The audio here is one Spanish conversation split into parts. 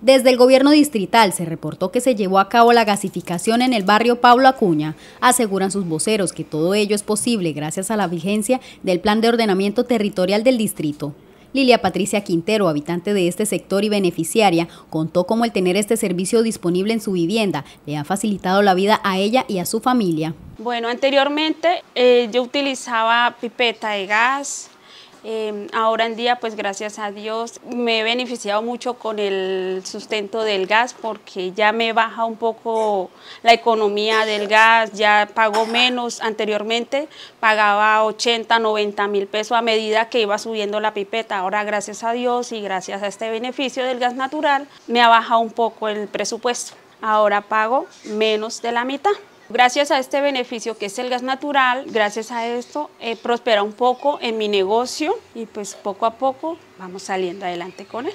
Desde el gobierno distrital se reportó que se llevó a cabo la gasificación en el barrio Pablo Acuña. Aseguran sus voceros que todo ello es posible gracias a la vigencia del Plan de Ordenamiento Territorial del Distrito. Lilia Patricia Quintero, habitante de este sector y beneficiaria, contó cómo el tener este servicio disponible en su vivienda le ha facilitado la vida a ella y a su familia. Bueno, anteriormente eh, yo utilizaba pipeta de gas, Em, ahora en día, pues gracias a Dios, me he beneficiado mucho con el sustento del gas porque ya me baja un poco la economía del gas, ya pago menos. Anteriormente pagaba 80, 90 mil pesos a medida que iba subiendo la pipeta. Ahora gracias a Dios y gracias a este beneficio del gas natural, me ha bajado un poco el presupuesto. Ahora pago menos de la mitad. Gracias a este beneficio que es el gas natural, gracias a esto he eh, prosperado prospera un poco en mi negocio y pues poco a poco vamos saliendo adelante con él.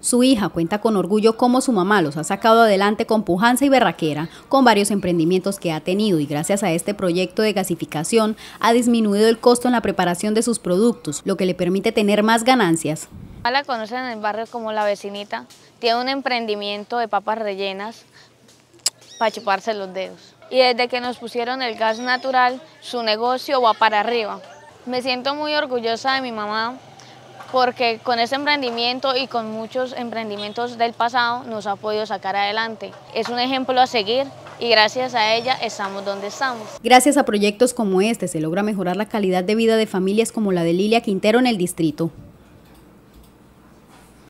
Su hija cuenta con orgullo cómo su mamá los ha sacado adelante con pujanza y berraquera, con varios emprendimientos que ha tenido y gracias a este proyecto de gasificación ha disminuido el costo en la preparación de sus productos, lo que le permite tener más ganancias. La conocen en el barrio como la vecinita, tiene un emprendimiento de papas rellenas para chuparse los dedos y desde que nos pusieron el gas natural, su negocio va para arriba. Me siento muy orgullosa de mi mamá porque con ese emprendimiento y con muchos emprendimientos del pasado nos ha podido sacar adelante. Es un ejemplo a seguir y gracias a ella estamos donde estamos. Gracias a proyectos como este se logra mejorar la calidad de vida de familias como la de Lilia Quintero en el distrito.